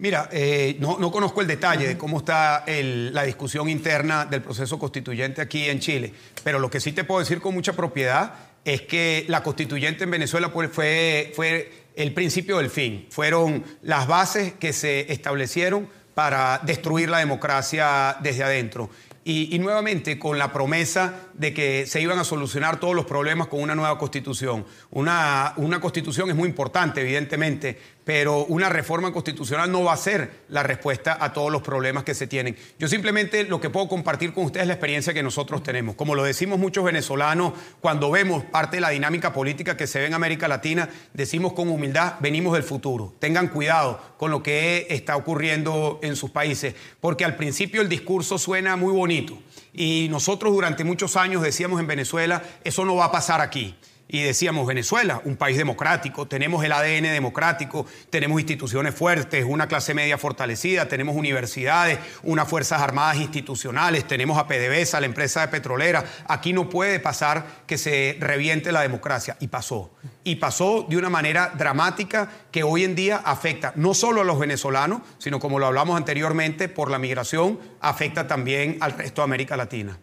Mira, eh, no, conozco el detalle de cómo está la discusión interna del proceso constituyente aquí en Chile, pero lo que sí te puedo decir con mucha propiedad es que la constituyente en Venezuela fue, fue el principio del fin, fueron las bases que se establecieron para destruir la democracia desde adentro. Y, nuevamente con la promesa de que se iban a solucionar todos los problemas con una nueva constitución. Una, una constitución es muy importante, evidentemente, pero una reforma constitucional no va a ser la respuesta a todos los problemas que se tienen. Yo simplemente lo que puedo compartir con ustedes es la experiencia que nosotros tenemos. Como lo decimos muchos venezolanos, cuando vemos parte de la dinámica política que se ve en América Latina, decimos con humildad, venimos del futuro. Tengan cuidado con lo que está ocurriendo en sus países, porque al principio el discurso suena muy bonito y nosotros durante muchos años decíamos en Venezuela, eso no va a pasar aquí y decíamos Venezuela, un país democrático, tenemos el ADN democrático, tenemos instituciones fuertes, una clase media fortalecida, tenemos universidades, unas fuerzas armadas institucionales, tenemos a PDVSA, la empresa de petrolera. Aquí no puede pasar que se reviente la democracia. Y pasó. Y pasó de una manera dramática que hoy en día afecta no solo a los venezolanos, sino como lo hablamos anteriormente, por la migración, afecta también al resto de América Latina.